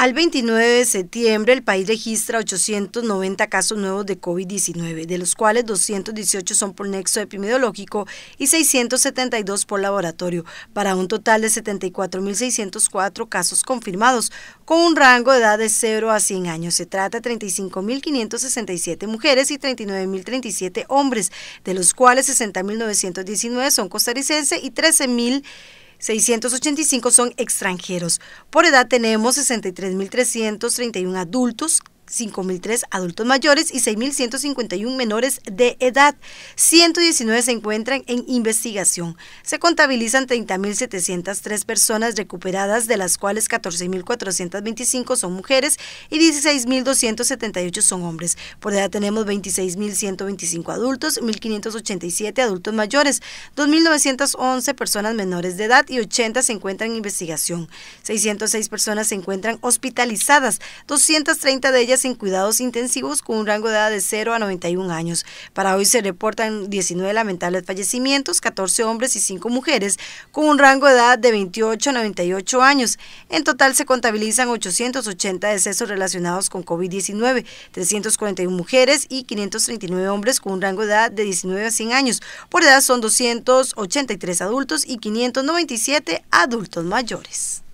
Al 29 de septiembre, el país registra 890 casos nuevos de COVID-19, de los cuales 218 son por nexo epidemiológico y 672 por laboratorio, para un total de 74.604 casos confirmados, con un rango de edad de 0 a 100 años. Se trata de 35.567 mujeres y 39.037 hombres, de los cuales 60.919 son costarricenses y 13.000 685 son extranjeros. Por edad tenemos 63.331 adultos, 5.003 adultos mayores y 6.151 menores de edad. 119 se encuentran en investigación. Se contabilizan 30.703 personas recuperadas, de las cuales 14.425 son mujeres y 16.278 son hombres. Por edad tenemos 26.125 adultos, 1.587 adultos mayores, 2.911 personas menores de edad y 80 se encuentran en investigación. 606 personas se encuentran hospitalizadas, 230 de ellas en cuidados intensivos con un rango de edad de 0 a 91 años. Para hoy se reportan 19 lamentables fallecimientos, 14 hombres y 5 mujeres, con un rango de edad de 28 a 98 años. En total se contabilizan 880 decesos relacionados con COVID-19, 341 mujeres y 539 hombres con un rango de edad de 19 a 100 años. Por edad son 283 adultos y 597 adultos mayores.